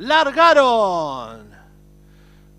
largaron.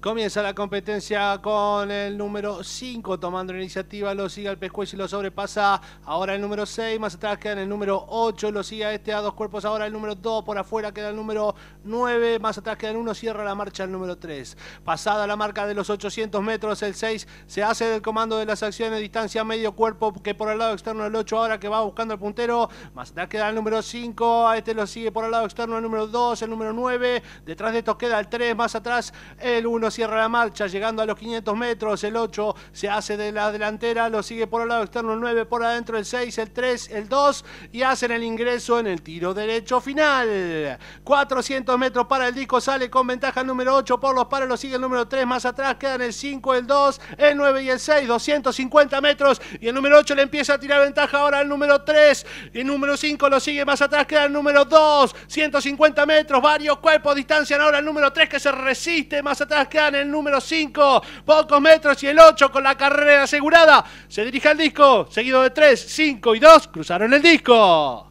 Comienza la competencia con el número 5 tomando la iniciativa, lo sigue al pescuezo y lo sobrepasa. Ahora el número 6, más atrás queda el número 8, lo sigue a este a dos cuerpos. Ahora el número 2, por afuera queda el número 9, más atrás queda el 1, cierra la marcha el número 3. Pasada la marca de los 800 metros, el 6 se hace del comando de las acciones, distancia medio cuerpo que por el lado externo el 8 ahora que va buscando el puntero. Más atrás queda el número 5, a este lo sigue por el lado externo el número 2, el número 9. Detrás de estos queda el 3, más atrás el 1 cierra la marcha, llegando a los 500 metros, el 8 se hace de la delantera, lo sigue por el lado externo el 9, por adentro el 6, el 3, el 2 y hacen el ingreso en el tiro derecho final. 400 metros para el disco, sale con ventaja el número 8 por los pares, lo sigue el número 3, más atrás quedan el 5, el 2, el 9 y el 6, 250 metros y el número 8 le empieza a tirar ventaja ahora al número 3, y el número 5 lo sigue más atrás, queda el número 2, 150 metros, varios cuerpos distancian ahora el número 3 que se resiste, más atrás queda el número 5, pocos metros y el 8 con la carrera asegurada. Se dirige al disco, seguido de 3, 5 y 2, cruzaron el disco.